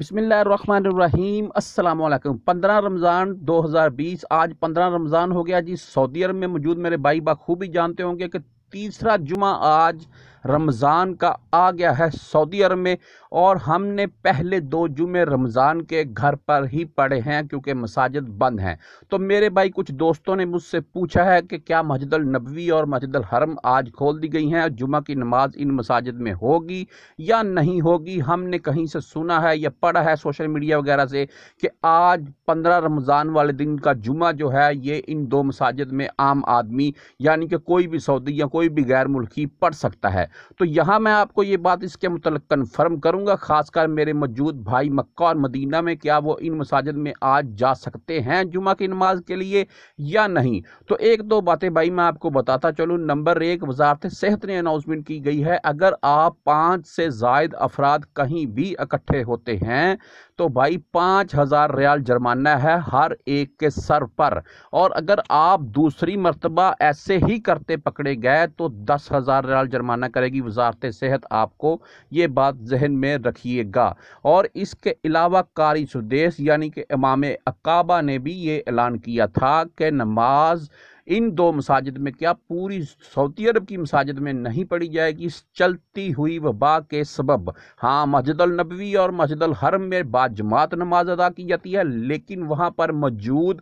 بسم اللہ الرحمن الرحیم السلام علیکم پندرہ رمضان دو ہزار بیس آج پندرہ رمضان ہو گیا جی سعودی عرب میں موجود میرے بھائی بخوبی جانتے ہوں گے کہ تیسرا جمعہ آج رمضان کا آ گیا ہے سعودی عرب میں اور ہم نے پہلے دو جمعے رمضان کے گھر پر ہی پڑھے ہیں کیونکہ مساجد بند ہیں تو میرے بھائی کچھ دوستوں نے مجھ سے پوچھا ہے کہ کیا مسجد النبوی اور مسجد الحرم آج کھول دی گئی ہیں جمعہ کی نماز ان مساجد میں ہوگی یا نہیں ہوگی ہم نے کہیں سے سنا ہے یا پڑھا ہے سوشل میڈیا وغیرہ سے کہ آج پندرہ رمضان والے دن کا جمعہ جو ہے یہ ان دو مساجد میں عام آدمی یعنی کہ کوئی بھی سعودی یا کوئی بھی غیر ملکی پڑھ سکتا ہے تو یہاں میں آپ کو یہ بات اس کے متعلق کنفرم کروں گا خاص کر میرے موجود بھائی مکہ اور مدینہ میں کیا وہ ان مساجد میں آج جا سکتے ہیں جمعہ کی نماز کے لیے یا نہیں تو ایک دو باتیں بھائی میں آپ کو بتاتا چلوں نمبر ایک وزارت صحت نے اناؤنسمنٹ کی گئی ہے اگر آپ پانچ سے زائد افراد کہیں بھی اکٹھے ہوتے ہیں تو بھائی پانچ ہزار ریال جرمانہ ہے ہر ایک کے سر پر اور اگر آپ دوسری مرتبہ ایسے ہی کرتے پکڑے گئے تو دس ہزار ریال جرمانہ کرے گی وزارت صحت آپ کو یہ بات ذہن میں رکھیے گا اور اس کے علاوہ قاری سدیس یعنی کہ امام اقابہ نے بھی یہ اعلان کیا تھا کہ نماز ان دو مساجد میں کیا پوری سعودی عرب کی مساجد میں نہیں پڑی جائے گی چلتی ہوئی وبا کے سبب ہاں مسجد النبوی اور مسجد الحرم میں بعض جماعت نماز ادا کی جاتی ہے لیکن وہاں پر موجود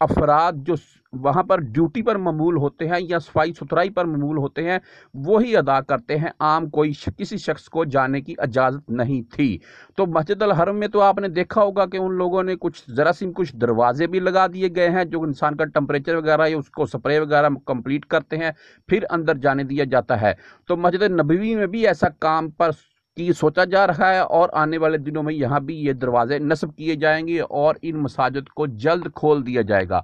افراد جو وہاں پر ڈیوٹی پر ممول ہوتے ہیں یا صفائی ستھرائی پر ممول ہوتے ہیں وہی ادا کرتے ہیں عام کوئی کسی شخص کو جانے کی اجازت نہیں تھی تو مسجد الحرم میں تو آپ نے دیکھا ہوگا کہ ان لوگوں نے کچھ ذرا سیم کچھ دروازے بھی لگا دیے گئے ہیں جو انسان کا ٹمپریچر وغیرہ یا اس کو سپرے وغیرہ کمپلیٹ کرتے ہیں پھر اندر جانے دیا جاتا ہے تو مسجد نبوی میں بھی ایسا کام پر کی سوچا جا رہا ہے اور آنے والے دنوں میں یہاں بھی یہ دروازے نصب کیے جائیں گے اور ان مساجد کو جلد کھول دیا جائے گا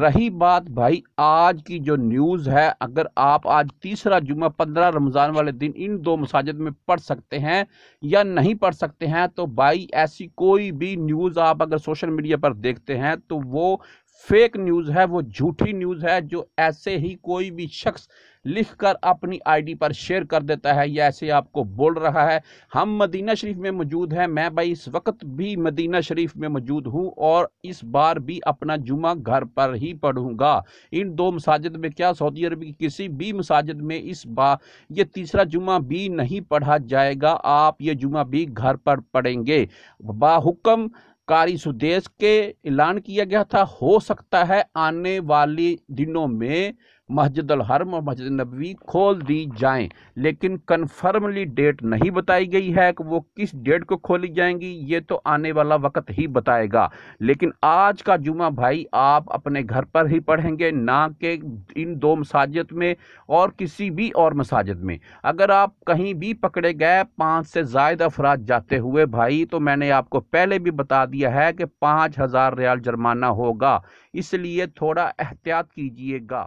رہی بات بھائی آج کی جو نیوز ہے اگر آپ آج تیسرا جمعہ پندرہ رمضان والے دن ان دو مساجد میں پڑھ سکتے ہیں یا نہیں پڑھ سکتے ہیں تو بھائی ایسی کوئی بھی نیوز آپ اگر سوشل میڈیا پر دیکھتے ہیں تو وہ فیک نیوز ہے وہ جھوٹی نیوز ہے جو ایسے ہی کوئی بھی شخص لکھ کر اپنی آئی ڈی پر شیئر کر دیتا ہے یا ایسے آپ کو بول رہا ہے ہم مدینہ شریف میں موجود ہیں میں بھائی اس وقت بھی مدینہ شریف میں موجود ہوں اور اس بار بھی اپنا جمعہ گھر پر ہی پڑھوں گا ان دو مساجد میں کیا سعودی عرب کی کسی بھی مساجد میں اس بار یہ تیسرا جمعہ بھی نہیں پڑھا جائے گا آپ یہ جمعہ بھی گھر پر پڑھیں گے حکم کاری سو کے اعلان کیا گیا تھا ہو سکتا ہے آنے والی دنوں میں مسجد الحرم اور مسجد نبوی کھول دی جائیں لیکن کنفرملی ڈیٹ نہیں بتائی گئی ہے کہ وہ کس ڈیٹ کو کھولی جائیں گی یہ تو آنے والا وقت ہی بتائے گا لیکن آج کا جمعہ بھائی آپ اپنے گھر پر ہی پڑھیں گے نہ کہ ان دو مساجد میں اور کسی بھی اور مساجد میں اگر آپ کہیں بھی پکڑے گئے پانچ سے زائد افراد جاتے ہوئے بھائی تو میں نے آپ کو پہلے بھی بتا دیا ہے کہ پانچ ہزار ریال جرمانہ ہوگا اس لیے تھوڑا احتیاط کیجئے گا